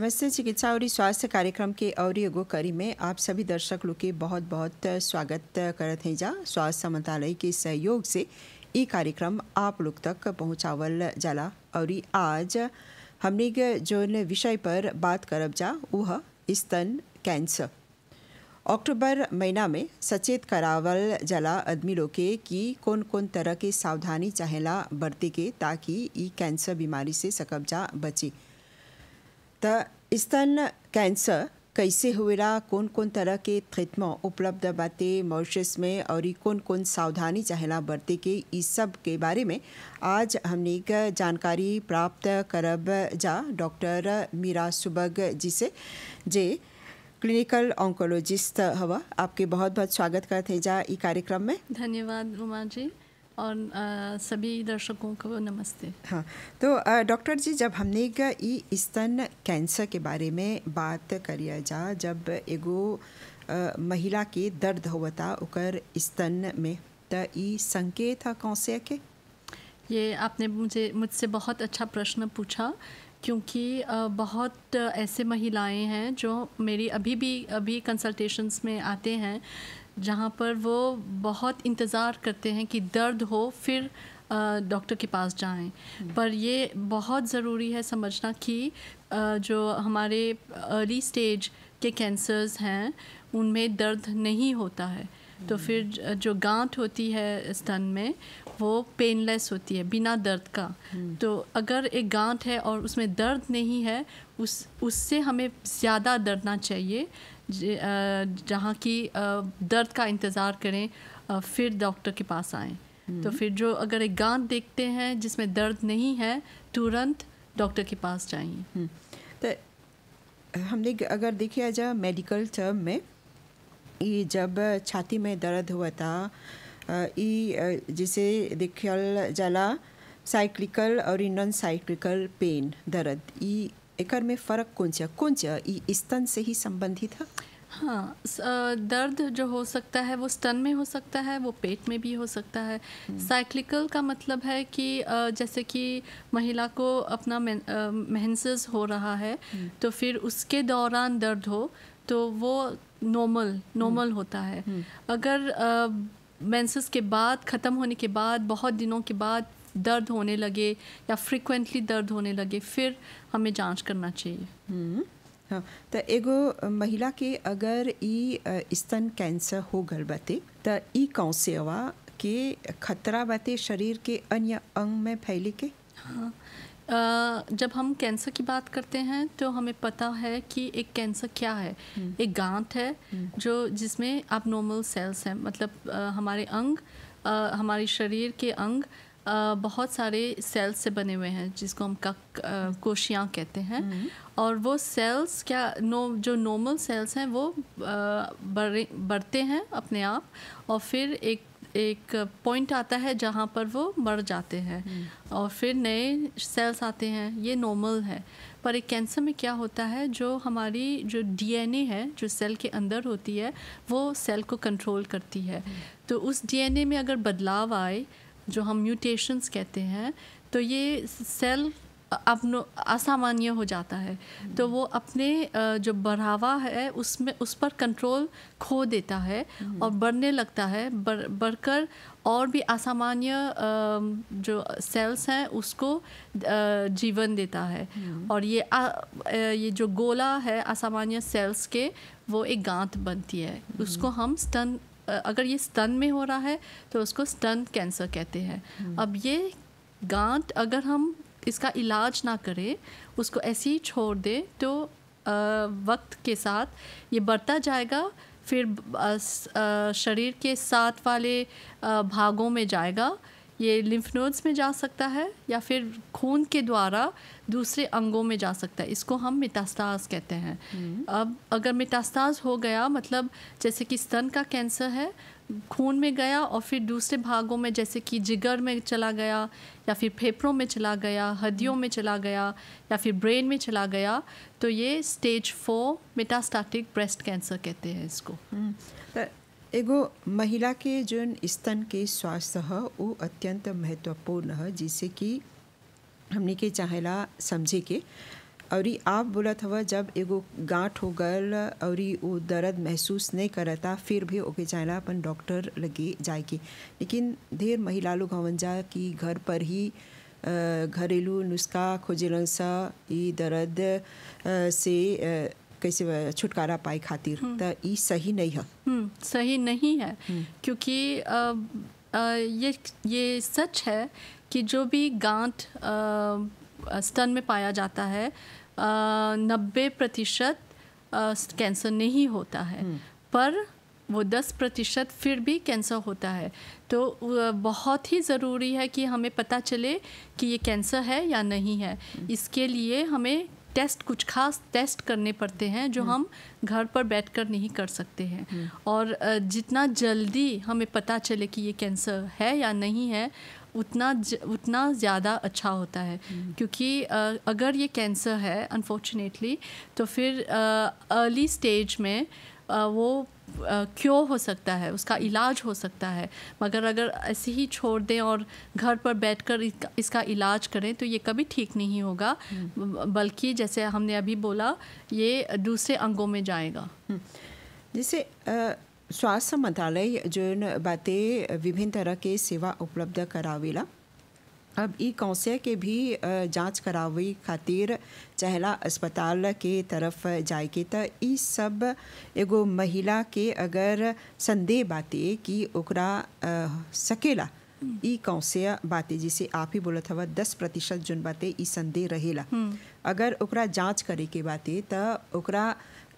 नमस्ते चिकित्सा और स्वास्थ्य कार्यक्रम के और एगो कड़ी में आप सभी दर्शक लोग के बहुत बहुत स्वागत करते हैं जा स्वास्थ्य मंत्रालय के सहयोग से ये कार्यक्रम आप लोग तक पहुँचावल जाला और आज हमने जो विषय पर बात करब जा वह स्तन कैंसर अक्टूबर महीना में सचेत करावल जला आदमी लोग के कि कौन कौन तरह के सावधानी चाहेला बरते के ताकि ई कैंसर बीमारी से सकब जा बचे त स्तन कैंसर कैसे रहा कौन कौन तरह के ट्रीटमेंट उपलब्ध बाते मॉरिशस में और कौन कौन सावधानी चाहना बरते के इस सब के बारे में आज हमने एक जानकारी प्राप्त करब जा डॉक्टर मीरा सुबग जी से जे क्लिनिकल ऑन्कोलॉजिस्ट हवा आपके बहुत बहुत स्वागत करते जा ई कार्यक्रम में धन्यवाद उमा जी और आ, सभी दर्शकों को नमस्ते हाँ तो डॉक्टर जी जब हमने ई स्तन कैंसर के बारे में बात करिया जा जब एगो आ, महिला के दर्द होता उकर स्तन में तो ई संकेत है कौन से के ये आपने मुझे मुझसे बहुत अच्छा प्रश्न पूछा क्योंकि बहुत ऐसे महिलाएं हैं जो मेरी अभी भी अभी कंसल्टेशंस में आते हैं जहाँ पर वो बहुत इंतज़ार करते हैं कि दर्द हो फिर डॉक्टर के पास जाएं हम्म। पर ये बहुत ज़रूरी है समझना कि जो हमारे अर्ली स्टेज के कैंसर्स हैं उनमें दर्द नहीं होता है तो हम्म। फिर जो गांठ होती है स्तन में वो पेनलेस होती है बिना दर्द का हम्म। तो अगर एक गांठ है और उसमें दर्द नहीं है उस उससे हमें ज़्यादा डरना चाहिए जहाँ की दर्द का इंतज़ार करें फिर डॉक्टर के पास आएँ हम्म। तो फिर जो अगर एक गांध देखते हैं जिसमें दर्द नहीं है तुरंत डॉक्टर के पास जाइए हम्म। तो हमने अगर देखिए जाए मेडिकल टर्म में ये जब छाती में दर्द हुआ था ये जिसे देखल जाला साइक्लिकल और नॉन साइक्लिकल पेन दर्द ये एकर में फ़र्क कौन सा कौन सा स्तन से ही संबंधित है हाँ दर्द जो हो सकता है वो स्तन में हो सकता है वो पेट में भी हो सकता है साइक्लिकल हम्म। का मतलब है कि जैसे कि महिला को अपना मेहनसेस हो रहा है हम्म। तो फिर उसके दौरान दर्द हो तो वो नॉर्मल हम्म। नॉर्मल होता है अगर मेंसेस के बाद ख़त्म होने के बाद बहुत दिनों के बाद दर्द होने लगे या फ्रिक्वेंटली दर्द होने लगे फिर हमें जांच करना चाहिए हम्म, हाँ तो एगो महिला के अगर ई स्तन कैंसर हो गल बाते तो ई कौन से हवा के खतरा बते शरीर के अन्य अंग में फैले के हाँ जब हम कैंसर की बात करते हैं तो हमें पता है कि एक कैंसर क्या है हम्म। एक गांठ है हम्म। जो जिसमें अब नॉर्मल सेल्स हैं मतलब हमारे अंग हमारे शरीर के अंग बहुत सारे सेल्स से बने हुए हैं जिसको हम कक कोशियाँ कहते हैं हम्म। और वो सेल्स क्या नो जो नॉर्मल सेल्स हैं वो बढ़ते हैं अपने आप और फिर एक एक पॉइंट आता है जहाँ पर वो मर जाते हैं हम्म। और फिर नए सेल्स आते हैं ये नॉर्मल है पर एक कैंसर में क्या होता है जो हमारी जो डीएनए है जो सेल के अंदर होती है वो सेल को कंट्रोल करती है हम्म। तो उस डीएनए में अगर बदलाव आए जो हम म्यूटेशंस कहते हैं तो ये सेल अपनो असामान्य हो जाता है तो वो अपने जो बढ़ावा है उसमें उस पर कंट्रोल खो देता है और बढ़ने लगता है बढ़ बढ़कर और भी असामान्य जो सेल्स हैं उसको जीवन देता है हम्म। और ये आ, ये जो गोला है असामान्य सेल्स के वो एक गांठ बनती है हम्म। उसको हम स्टन अगर ये स्तन में हो रहा है तो उसको स्तन कैंसर कहते हैं हम्म। अब ये गांठ अगर हम इसका इलाज ना करें उसको ऐसे ही छोड़ दें तो आ, वक्त के साथ ये बढ़ता जाएगा फिर आ, शरीर के साथ वाले आ, भागों में जाएगा ये लिम्फ नोड्स में जा सकता है या फिर खून के द्वारा दूसरे अंगों में जा सकता है इसको हम मितास्ताज कहते हैं हम्म। अब अगर मितास्ताज हो गया मतलब जैसे कि स्तन का कैंसर है खून में गया और फिर दूसरे भागों में जैसे कि जिगर में चला गया या फिर फेफड़ों में चला गया हड्डियों में चला गया या फिर ब्रेन में चला गया तो ये stage four metastatic breast cancer कहते हैं इसको हम्म। तो एगो महिला के जोन स्तन के स्वास्थ्य है वो अत्यंत महत्वपूर्ण है जिससे कि हमने के चाहेला समझे के और आप बोलत हवा जब एगो गांठ हो गल और वो दर्द महसूस नहीं करता फिर भी ओके चाहेला अपन डॉक्टर लगे जाए के लेकिन ढेर महिला लोग हवन जा कि घर पर ही घरेलू नुस्खा खोजल से ई दर्द से कैसे छुटकारा पाए खातिर हम्म। तो ये सही नहीं है हम्म, सही नहीं है हम्म। क्योंकि आ, आ, ये ये सच है कि जो भी गांठ स्तन में पाया जाता है नब्बे प्रतिशत कैंसर नहीं होता है पर वो दस प्रतिशत फिर भी कैंसर होता है तो बहुत ही ज़रूरी है कि हमें पता चले कि ये कैंसर है या नहीं है इसके लिए हमें टेस्ट कुछ खास टेस्ट करने पड़ते हैं जो हम्म। हम घर पर बैठकर नहीं कर सकते हैं हम्म। और जितना जल्दी हमें पता चले कि ये कैंसर है या नहीं है उतना ज, उतना ज़्यादा अच्छा होता है हम्म। क्योंकि अगर ये कैंसर है अनफॉर्चुनेटली तो फिर अर्ली स्टेज में वो क्यों हो सकता है उसका इलाज हो सकता है मगर अगर ऐसे ही छोड़ दें और घर पर बैठकर इसका इलाज करें तो ये कभी ठीक नहीं होगा हम्म। बल्कि जैसे हमने अभी बोला ये दूसरे अंगों में जाएगा हम्म। जैसे स्वास्थ्य मंत्रालय जो बातें विभिन्न तरह के सेवा उपलब्ध करावेला अब ई कौंसे के भी जांच करावे खातिर चहला अस्पताल के तरफ जाए के त ई सब एगो महिला के अगर संदेह बाते कि ओकरा सकेला हम्म। ई कौंसे बाते जिसे आप ही बोलत हवा दस प्रतिशत जन बाते ई संदेह रहेला हम्म। अगर ओकरा जांच करे के बाते त ओकरा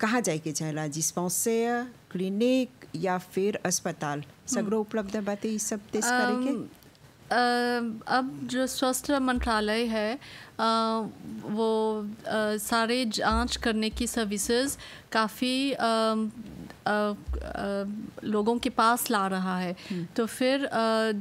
कहाँ जाए के जिस जिस्पॉन्सर क्लिनिक या फिर अस्पताल सगरो हम्म। उपलब्ध बातें ये सब टेस्ट करे के अब जो स्वास्थ्य मंत्रालय है वो सारे जांच करने की सर्विसेज काफ़ी लोगों के पास ला रहा है हम्म। तो फिर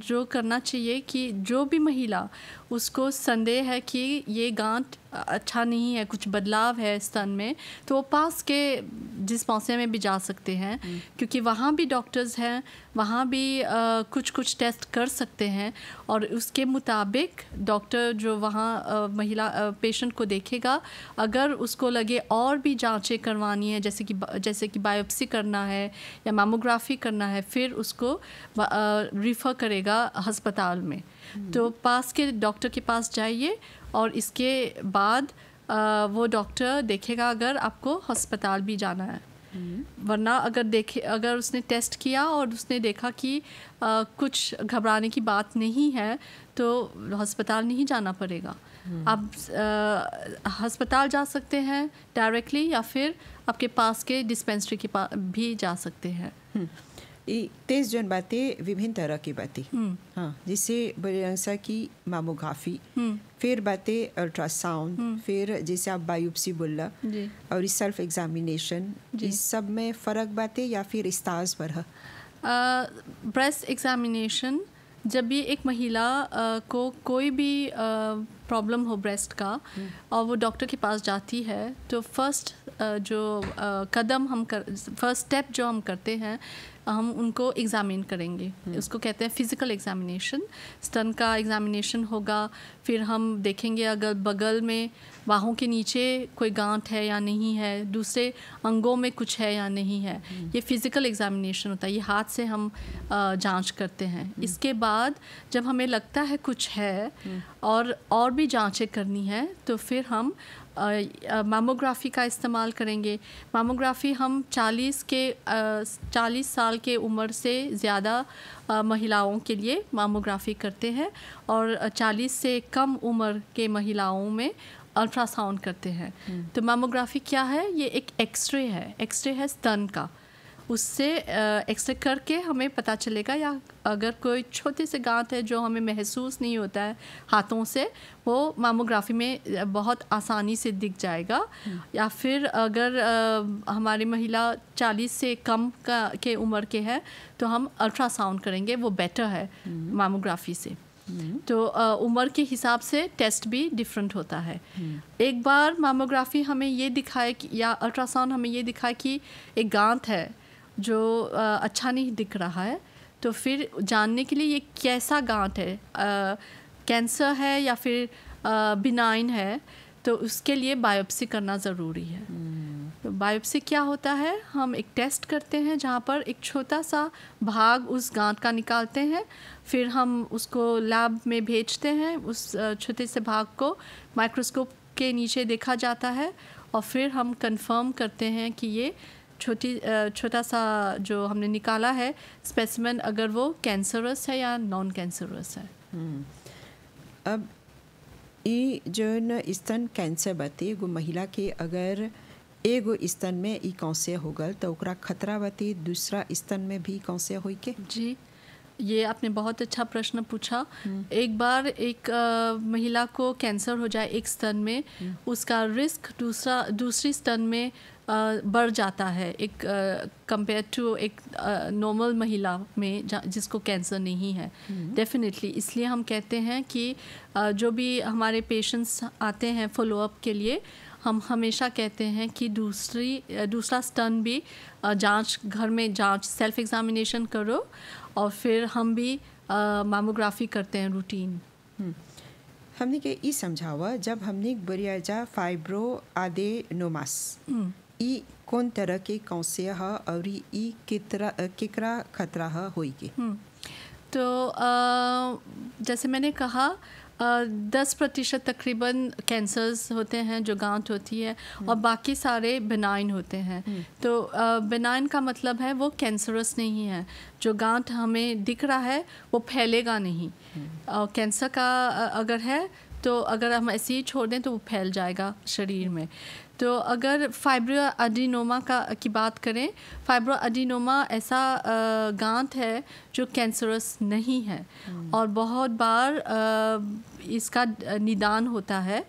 जो करना चाहिए कि जो भी महिला उसको संदेह है कि ये गांठ अच्छा नहीं है कुछ बदलाव है स्तन में तो वो पास के जिस डिस्पेंसरी में भी जा सकते हैं हम्म। क्योंकि वहाँ भी डॉक्टर्स हैं वहाँ भी आ, कुछ कुछ टेस्ट कर सकते हैं और उसके मुताबिक डॉक्टर जो वहाँ महिला पेशेंट को देखेगा अगर उसको लगे और भी जांचें करवानी है जैसे कि जैसे कि बायोप्सी करना है या मामोग्राफी करना है फिर उसको रिफ़र करेगा अस्पताल में तो पास के डॉक्टर के पास जाइए और इसके बाद आ, वो डॉक्टर देखेगा अगर आपको अस्पताल भी जाना है वरना अगर देखे अगर उसने टेस्ट किया और उसने देखा कि आ, कुछ घबराने की बात नहीं है तो अस्पताल नहीं जाना पड़ेगा आप अस्पताल जा सकते हैं डायरेक्टली या फिर आपके पास के डिस्पेंसरी के पास भी जा सकते हैं हम्म। तेईस जन बातें विभिन्न तरह की बातें हम्म। हाँ जिससे बरेंसा की मामोग्राफी हम्म। फिर बातें अल्ट्रासाउंड हम्म। फिर जैसे आप बायोप्सी रहा और इस सेल्फ एग्जामिनेशन इस सब में फ़र्क बातें या फिर इस्ताज पर है ब्रेस्ट एग्जामिनेशन जब भी एक महिला को कोई भी प्रॉब्लम हो ब्रेस्ट का हम्म। और वो डॉक्टर के पास जाती है तो फर्स्ट जो कदम हम कर फर्स्ट स्टेप जो हम करते हैं हम उनको एग्ज़ामिन करेंगे हम्म। उसको कहते हैं फिज़िकल एग्ज़ामिनेशन स्तन का एग्ज़ामिनेशन होगा फिर हम देखेंगे अगर बगल में बाहों के नीचे कोई गांठ है या नहीं है दूसरे अंगों में कुछ है या नहीं है हम्म। ये फिज़िकल एग्ज़ामिनेशन होता है ये हाथ से हम जांच करते हैं इसके बाद जब हमें लगता है कुछ है और और भी जांचें करनी है तो फिर हम मामोग्राफी का इस्तेमाल करेंगे मामोग्राफी हम 40 के आ, 40 साल के उम्र से ज़्यादा महिलाओं के लिए मामोग्राफी करते हैं और 40 से कम उम्र के महिलाओं में अल्ट्रासाउंड करते हैं हम्म। तो मामोग्राफी क्या है ये एक एक्सरे है एक्सरे है स्तन का उससे एक्सरे करके हमें पता चलेगा या अगर कोई छोटे से गांठ है जो हमें महसूस नहीं होता है हाथों से वो मामोग्राफी में बहुत आसानी से दिख जाएगा हम्म। या फिर अगर हमारी महिला 40 से कम का के उम्र के है तो हम अल्ट्रासाउंड करेंगे वो बेटर है हम्म। मामोग्राफी से हम्म। तो उम्र के हिसाब से टेस्ट भी डिफरेंट होता है एक बार मामोग्राफी हमें ये दिखाए कि या अल्ट्रासाउंड हमें ये दिखाए कि एक गांठ है जो अच्छा नहीं दिख रहा है तो फिर जानने के लिए ये कैसा गांठ है कैंसर है या फिर बिनाइन है तो उसके लिए बायोप्सी करना ज़रूरी है hmm. तो बायोप्सी क्या होता है हम एक टेस्ट करते हैं जहाँ पर एक छोटा सा भाग उस गांठ का निकालते हैं फिर हम उसको लैब में भेजते हैं उस छोटे से भाग को माइक्रोस्कोप के नीचे देखा जाता है और फिर हम कंफर्म करते हैं कि ये छोटी छोटा सा जो हमने निकाला है स्पेसिमन अगर वो कैंसरस है या नॉन कैंसरस है हम्म। अब ये जो स्तन कैंसर बती एगो महिला के अगर एगो स्तन में ई कौसे हो गल तो खतरा बती दूसरा स्तन में भी कौसे हो के जी ये आपने बहुत अच्छा प्रश्न पूछा हम्म। एक बार एक आ, महिला को कैंसर हो जाए एक स्तन में हम्म। उसका रिस्क दूसरा दूसरी स्तन में आ, बढ़ जाता है एक कंपेयर टू एक नॉर्मल महिला में जिसको कैंसर नहीं है डेफिनेटली हम्म। इसलिए हम कहते हैं कि आ, जो भी हमारे पेशेंट्स आते हैं फॉलोअप के लिए हम हमेशा कहते हैं कि दूसरी दूसरा स्टन भी जांच घर में जांच सेल्फ एग्ज़ामिनेशन करो और फिर हम भी मामोग्राफी करते हैं रूटीन हम्म। हमने के ई हुआ जब हमने बुरियाजा फाइब्रो आदे नोमास ई कौन तरह के कौशे है और ई कितरा किकरा खतरा है होगी हम्म। तो आ, जैसे मैंने कहा दस प्रतिशत तकरीबन कैंसर्स होते हैं जो गांठ होती है और हम्म। बाकी सारे बेनाइन होते हैं हम्म। तो बेनाइन का मतलब है वो कैंसरस नहीं है जो गांठ हमें दिख रहा है वो फैलेगा नहीं हम्म। और कैंसर का अगर है तो अगर हम ऐसे ही छोड़ दें तो वो फैल जाएगा शरीर में तो अगर फाइब्रो अडीनोमा का की बात करें फाइब्रो अडीनोमा ऐसा गांठ है जो कैंसरस नहीं है हम्म। और बहुत बार इसका निदान होता है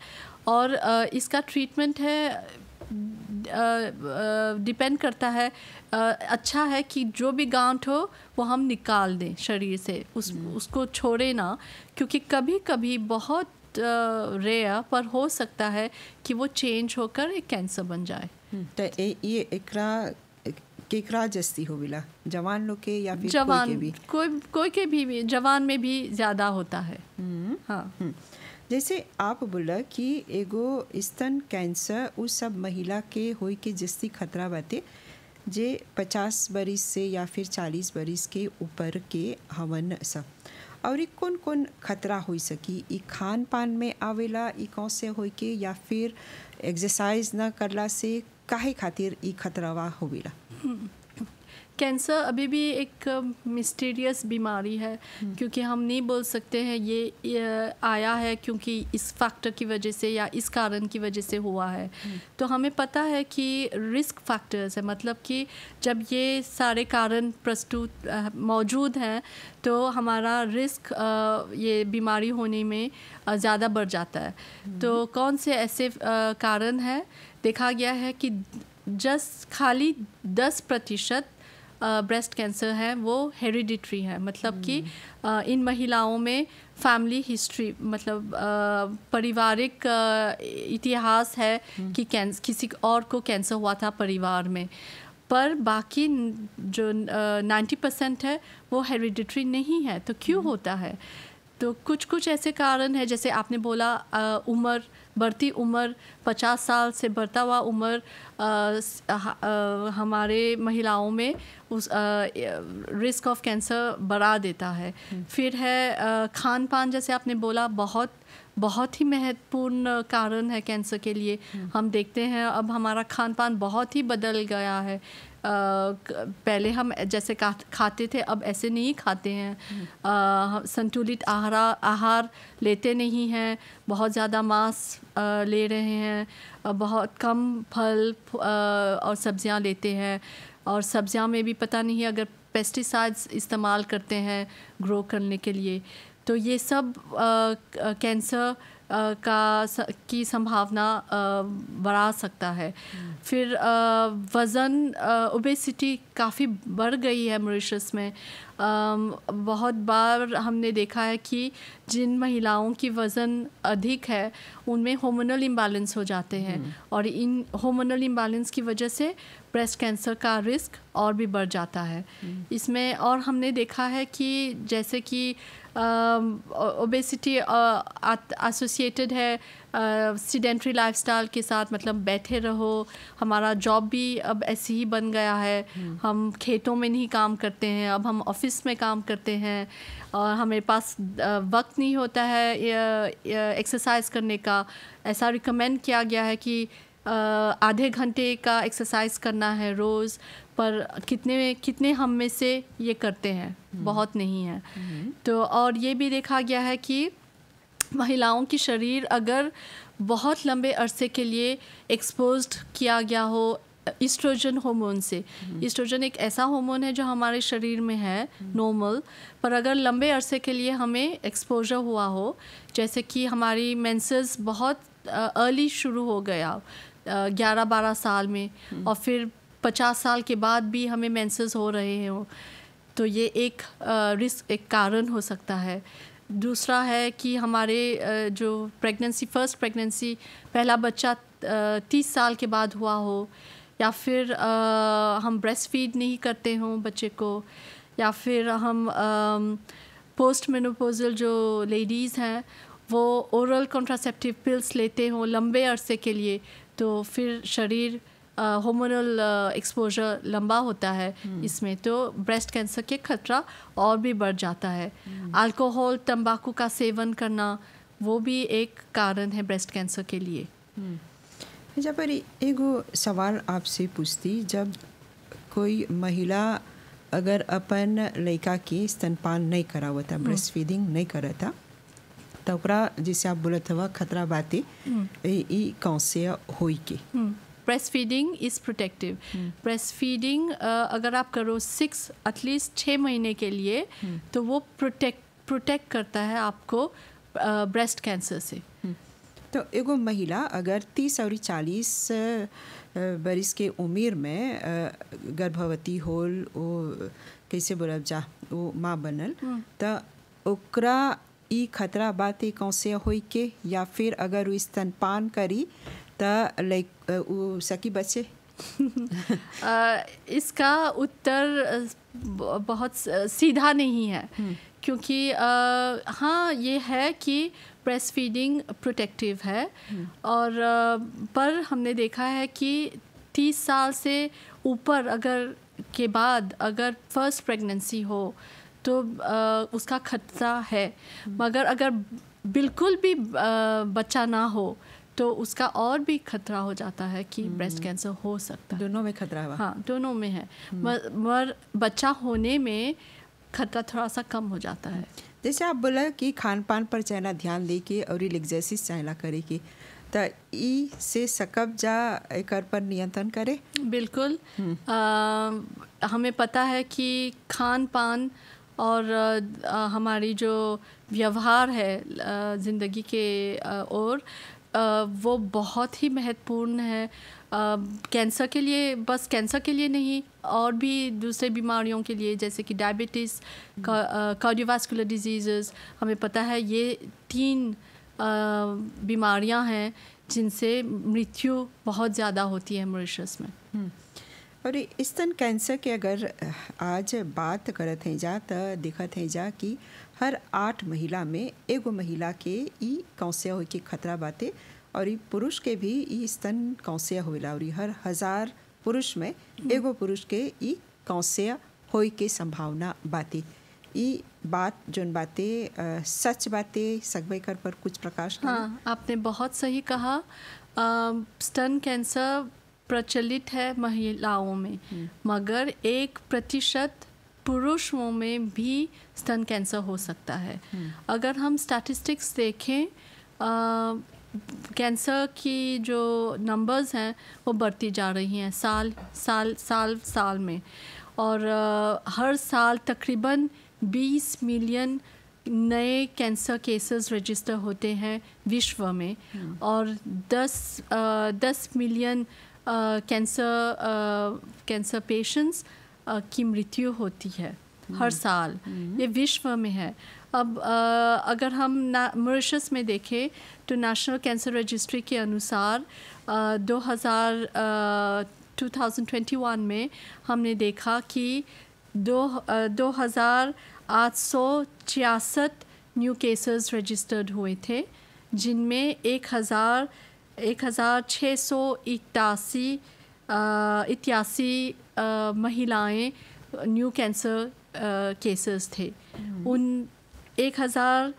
और इसका ट्रीटमेंट है डिपेंड करता है अच्छा है कि जो भी गांठ हो वो हम निकाल दें शरीर से उस हम्म। उसको छोड़े ना क्योंकि कभी कभी बहुत बहुत रेयर पर हो सकता है कि वो चेंज होकर एक कैंसर बन जाए हम्म, तो ये एकरा केकरा जस्ती हो बिला जवान लोग के या फिर जवान कोई के भी कोई कोई के भी, भी जवान में भी ज़्यादा होता है हम्म, हाँ हम्म। जैसे आप बोला कि एगो स्तन कैंसर उस सब महिला के हो के जस्ती खतरा बाते जे पचास बरिस से या फिर चालीस बरिस के ऊपर के हवन सब और कौन कौन खतरा हो सकी ये खान पान में आवेला ये कौन से हो के या फिर एक्सरसाइज ना करला से काहे खातिर ई खतरावा होवेला हम्म। कैंसर अभी भी एक मिस्टीरियस बीमारी है हम्म। क्योंकि हम नहीं बोल सकते हैं ये आया है क्योंकि इस फैक्टर की वजह से या इस कारण की वजह से हुआ है हम्म। तो हमें पता है कि रिस्क फैक्टर्स है मतलब कि जब ये सारे कारण प्रस्तुत मौजूद हैं तो हमारा रिस्क ये बीमारी होने में ज़्यादा बढ़ जाता है हम्म। तो कौन से ऐसे कारण हैं देखा गया है कि जस्ट खाली दस प्रतिशत ब्रेस्ट कैंसर है वो हेरिडिटरी है मतलब कि hmm. इन महिलाओं में फैमिली हिस्ट्री मतलब पारिवारिक इतिहास है hmm. कि किसी और को कैंसर हुआ था परिवार में पर बाकी जो नाइन्टी परसेंट है वो हेरिडिटरी नहीं है तो क्यों hmm. होता है तो कुछ कुछ ऐसे कारण है जैसे आपने बोला उम्र बढ़ती उम्र 50 साल से बढ़ता हुआ उम्र हमारे महिलाओं में उस रिस्क ऑफ कैंसर बढ़ा देता है हम्म। फिर है खान पान जैसे आपने बोला बहुत बहुत ही महत्वपूर्ण कारण है कैंसर के लिए हम्म। हम देखते हैं अब हमारा खान पान बहुत ही बदल गया है पहले हम जैसे खाते थे अब ऐसे नहीं खाते हैं संतुलित आहार आहार लेते नहीं हैं बहुत ज़्यादा मांस ले रहे हैं बहुत कम फल और सब्जियां लेते हैं और सब्जियां में भी पता नहीं अगर पेस्टिसाइड्स इस्तेमाल करते हैं ग्रो करने के लिए तो ये सब कैंसर का की संभावना बढ़ा सकता है फिर वज़न ओबेसिटी काफ़ी बढ़ गई है मॉरिशस में बहुत बार हमने देखा है कि जिन महिलाओं की वज़न अधिक है उनमें होमोनल इम्बैलेंस हो जाते हैं हम्म। और इन होमोनल इम्बैलेंस की वजह से ब्रेस्ट कैंसर का रिस्क और भी बढ़ जाता है हम्म। इसमें और हमने देखा है कि जैसे कि ओबेसिटी um, एसोसिएटेड uh, है सीडेंट्री लाइफ स्टाइल के साथ मतलब बैठे रहो हमारा जॉब भी अब ऐसे ही बन गया है hmm. हम खेतों में नहीं काम करते हैं अब हम ऑफिस में काम करते हैं और हमारे पास uh, वक्त नहीं होता है एक्सरसाइज करने का ऐसा रिकमेंड किया गया है कि आधे घंटे का एक्सरसाइज करना है रोज़ पर कितने कितने हम में से ये करते हैं हम्म। बहुत नहीं है हम्म। तो और ये भी देखा गया है कि महिलाओं की शरीर अगर बहुत लंबे अरसे के लिए एक्सपोज किया गया हो इस्ट्रोजन हार्मोन से इस्ट्रोजन हम्म। एक ऐसा हार्मोन है जो हमारे शरीर में है नॉर्मल पर अगर लंबे अरसे के लिए हमें एक्सपोजर हुआ हो जैसे कि हमारी मेंसेस बहुत अर्ली शुरू हो गया ग्यारह बारह साल में हम्म। और फिर पचास साल के बाद भी हमें मैंसेस हो रहे हों तो ये एक रिस्क एक कारण हो सकता है दूसरा है कि हमारे जो प्रेगनेंसी फर्स्ट प्रेगनेंसी पहला बच्चा तीस साल के बाद हुआ हो या फिर हम ब्रेस्ट फीड नहीं करते हों बच्चे को या फिर हम पोस्ट मेनोपोजल जो लेडीज़ हैं वो ओरल कॉन्ट्रासेप्टिव पिल्स लेते हों लंबे अरसे के लिए तो फिर शरीर होमोनल एक्सपोजर लंबा होता है हम्म। इसमें तो ब्रेस्ट कैंसर के खतरा और भी बढ़ जाता है अल्कोहल हम्म। तंबाकू का सेवन करना वो भी एक कारण है ब्रेस्ट कैंसर के लिए जब हम्म। अच्छा, एक सवाल आपसे पूछती जब कोई महिला अगर अपन लड़का की स्तनपान नहीं करा हुआ था ब्रेस्ट फीडिंग नहीं कराता त ओकरा जैसे आप बोलत हवा खतरा बाती ये कौन से होई के breastfeeding is protective breastfeeding अगर आप करो सिक्स एटलीस्ट छः महीने के लिए hmm. तो वो प्रोटेक्ट प्रोटेक्ट करता है आपको ब्रेस्ट uh, कैंसर से hmm. तो एगो महिला अगर तीस और चालीस uh, uh, बरिस के उम्र में गर्भवती होल वो कैसे बोला जा वो माँ बनल तो ओकरा ई खतरा बाती कौन से के या फिर अगर वो स्तनपान करी तो लाइक वो सकी बचे इसका उत्तर बहुत सीधा नहीं है हम्म। क्योंकि आ, हाँ ये है कि प्रेस फीडिंग प्रोटेक्टिव है हम्म। और आ, पर हमने देखा है कि तीस साल से ऊपर अगर के बाद अगर फर्स्ट प्रेगनेंसी हो तो आ, उसका खतरा है मगर अगर बिल्कुल भी आ, बच्चा ना हो तो उसका और भी खतरा हो जाता है कि ब्रेस्ट हम्म। कैंसर हो सकता है दोनों में खतरा है हाँ दोनों में है मगर हम्म। बच्चा होने में खतरा थोड़ा सा कम हो जाता है जैसे आप बोला कि खान पान पर चाहना ध्यान के और रिलैक्सेसिस चाइना करे कि तो ई से सकब जा एक पर नियंत्रण करे बिल्कुल आ, हम्म। हमें पता है कि खान पान और हमारी जो व्यवहार है ज़िंदगी के और वो बहुत ही महत्वपूर्ण है कैंसर के लिए बस कैंसर के लिए नहीं और भी दूसरे बीमारियों के लिए जैसे कि डायबिटीज़ हम्म। कार्डियोवास्कुलर डिजीज़ हमें पता है ये तीन बीमारियां हैं जिनसे मृत्यु बहुत ज़्यादा होती है मॉरिशस में हम्म। और स्तन कैंसर के अगर आज बात करत हैं जा तो देखत हैं जा कि हर आठ महिला में एगो महिला के ई कौंसिया हो के खतरा बाटे और ई पुरुष के भी ई स्तन कौंसिया हो और हर हज़ार पुरुष में हम्म। एगो पुरुष के ई कौंसिया हो के संभावना बाटे ई बात जोन बातें सच बातें सगवे कर पर कुछ प्रकाश हाँ आपने बहुत सही कहा आ, स्तन कैंसर प्रचलित है महिलाओं में हम्म। मगर एक प्रतिशत पुरुषों में भी स्तन कैंसर हो सकता है हम्म। अगर हम स्टैटिस्टिक्स देखें कैंसर की जो नंबर्स हैं वो बढ़ती जा रही हैं साल साल साल साल में और आ, हर साल तकरीबन 20 मिलियन नए कैंसर केसेस रजिस्टर होते हैं विश्व में हम्म। और 10 आ, 10 मिलियन कैंसर कैंसर पेशेंट्स की मृत्यु होती है हम्म, हर साल हम्म। ये विश्व में है अब आ, अगर हम मॉरिशस में देखें तो नेशनल कैंसर रजिस्ट्री के अनुसार आ, 2000 2021 में हमने देखा कि दो दो हज़ार आठ सौ छियासठ न्यू केसेस रजिस्टर्ड हुए थे जिनमें एक हज़ार एक हज़ार छः सौ इक्यासी इक्यासी महिलाएँ न्यू कैंसर केसेस थे हम्म। उन एक हज़ार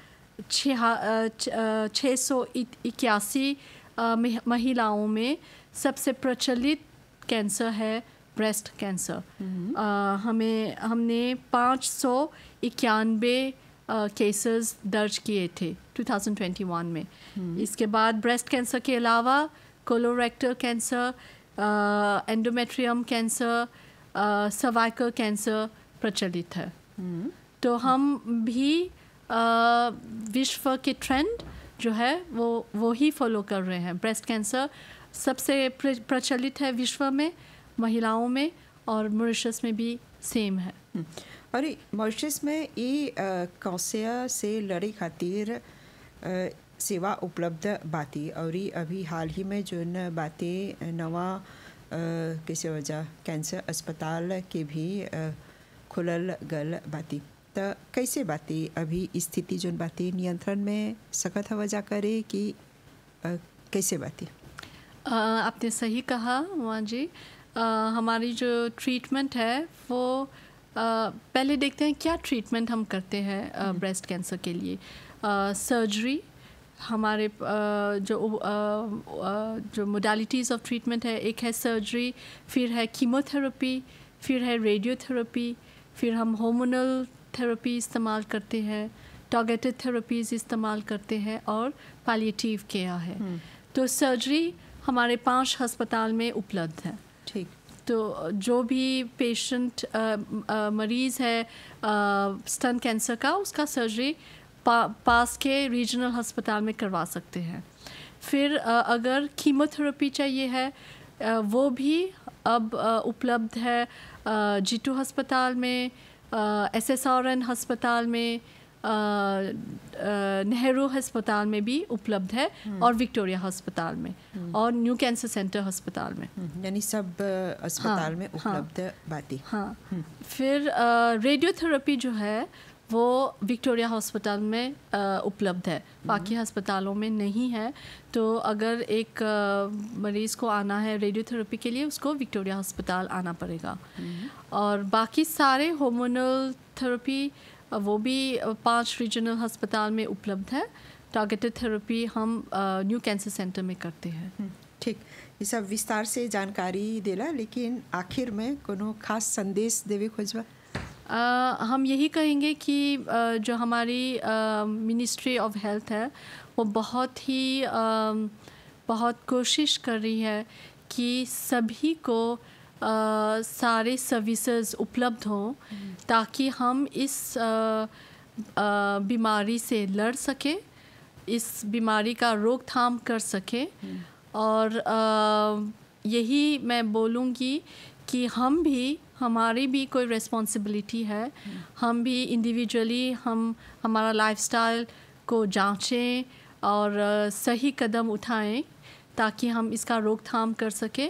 छः सौ इक्यासी महिलाओं में सबसे प्रचलित कैंसर है ब्रेस्ट कैंसर हम्म। हमें हमने पाँच सौ इक्यानवे केसेस दर्ज किए थे 2021 में hmm. इसके बाद ब्रेस्ट कैंसर के अलावा colorectal cancer endometrium cancer cervical cancer प्रचलित है hmm. तो हम भी uh, विश्व के ट्रेंड जो है वो वो ही फॉलो कर रहे हैं ब्रेस्ट कैंसर सबसे प्रचलित है विश्व में महिलाओं में और मॉरिशस में भी सेम है hmm. और मॉरिशस में ई कौशया से लड़ी खातिर सेवा उपलब्ध बाती और अभी हाल ही में जो न बातें नवा किसी वजह कैंसर अस्पताल के भी खुलल गल बाती तो कैसे बातें अभी स्थिति जो बातें नियंत्रण में सकत हवा जा करे कि कैसे बाती आपने सही कहा वहाँ जी आ, हमारी जो ट्रीटमेंट है वो पहले देखते हैं क्या ट्रीटमेंट हम करते हैं ब्रेस्ट हम्म। कैंसर के लिए सर्जरी हमारे जो जो मोडालिटीज़ ऑफ ट्रीटमेंट है एक है सर्जरी फिर है कीमोथेरेपी फिर है रेडियोथेरेपी फिर हम होमोनल थेरेपी इस्तेमाल करते हैं टॉगेटेड थेरेपीज़ इस्तेमाल करते हैं और पालिएटिव केयर है हम्म। तो सर्जरी हमारे पांच अस्पताल में उपलब्ध है ठीक तो जो भी पेशेंट मरीज़ है स्तन कैंसर का उसका सर्जरी पा, पास के रीजनल अस्पताल में करवा सकते हैं फिर अगर कीमोथेरेपी चाहिए है वो भी अब उपलब्ध है जीटू अस्पताल में एस एस आर एन अस्पताल में नेहरू अस्पताल में भी उपलब्ध है हम्म। और विक्टोरिया हस्पताल में हम्म। और न्यू कैंसर सेंटर हस्पताल में हम्म, यानी सब अस्पताल हाँ, में हाँ। उपलब्ध हाँ, हाँ फिर रेडियोथेरेपी जो है वो विक्टोरिया हॉस्पिटल में उपलब्ध है बाकी हस्पतालों में नहीं है तो अगर एक मरीज़ को आना है रेडियोथेरेपी के लिए उसको विक्टोरिया हॉस्पिटल आना पड़ेगा और बाकी सारे हॉर्मोनल थेरेपी वो भी पांच रीजनल अस्पताल में उपलब्ध है टारगेटेड थेरेपी हम न्यू कैंसर सेंटर में करते हैं हम्म, ठीक ये सब विस्तार से जानकारी देला लेकिन आखिर में कोनो खास संदेश देवे खोजवा हम यही कहेंगे कि जो हमारी मिनिस्ट्री ऑफ हेल्थ है वो बहुत ही बहुत कोशिश कर रही है कि सभी को सारे सर्विसेज उपलब्ध हों ताकि हम इस बीमारी से लड़ सकें इस बीमारी का रोकथाम कर सकें और आ, यही मैं बोलूँगी कि हम भी हमारी भी कोई रेस्पॉन्सिबिलिटी है हम भी इंडिविजुअली हम हमारा लाइफस्टाइल को जांचें और सही कदम उठाएं ताकि हम इसका रोकथाम कर सकें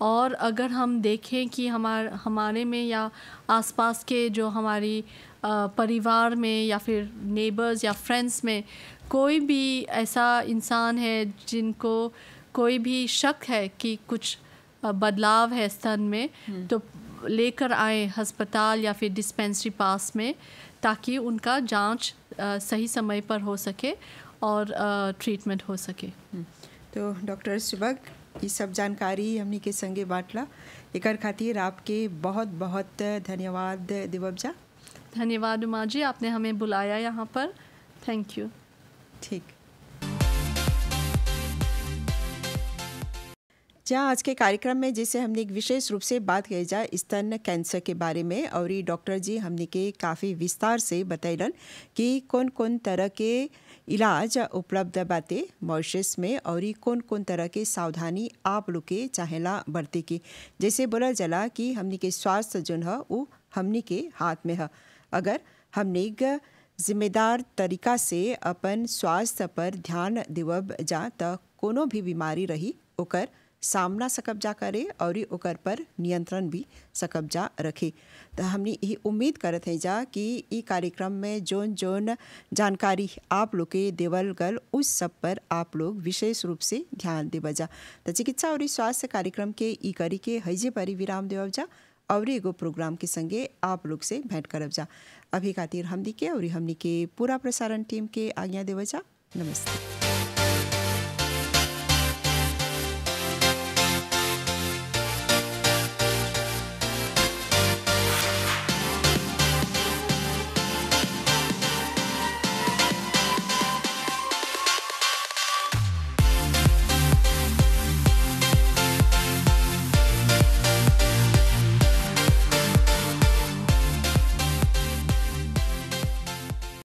और अगर हम देखें कि हमार हमारे में या आसपास के जो हमारी परिवार में या फिर नेबर्स या फ्रेंड्स में कोई भी ऐसा इंसान है जिनको कोई भी शक है कि कुछ बदलाव है स्तन में हम्म। तो लेकर आए अस्पताल या फिर डिस्पेंसरी पास में ताकि उनका जांच सही समय पर हो सके और ट्रीटमेंट हो सके हम्म। तो डॉक्टर सुबक ये सब जानकारी हमने के संगे बांटला एक खातिर आपके बहुत बहुत धन्यवाद दिवबजा धन्यवाद उमा जी आपने हमें बुलाया यहाँ पर थैंक यू ठीक जहाँ आज के कार्यक्रम में जैसे हमने एक विशेष रूप से बात की जाए स्तन कैंसर के बारे में और ये डॉक्टर जी हमने के काफ़ी विस्तार से बतैलन कि कौन कौन तरह के इलाज उपलब्ध बाते मॉरिशस में और कौन कौन तरह के सावधानी आप लोग के चाहेला बरते की जैसे बोला जला कि हमने के स्वास्थ्य जो है वो हमने के हाथ में है अगर हमने जिम्मेदार तरीका से अपन स्वास्थ्य पर ध्यान देव जा तो कोनो भी बीमारी रही ओकर सामना सकब्जा करे और ओकर पर नियंत्रण भी सकब्जा रखे तो हमने ये उम्मीद करते हैं जा कि कार्यक्रम में जोन जोन जानकारी आप लोग के देवल गल उस सब पर आप लोग विशेष रूप से ध्यान दे जा तो चिकित्सा और स्वास्थ्य कार्यक्रम के ई करी के हजे परी विराम देव जा और एगो प्रोग्राम के संगे आप लोग से भेंट करब जा अभी खातिर हमनी के और हमनी के पूरा प्रसारण टीम के आज्ञा देव जा नमस्ते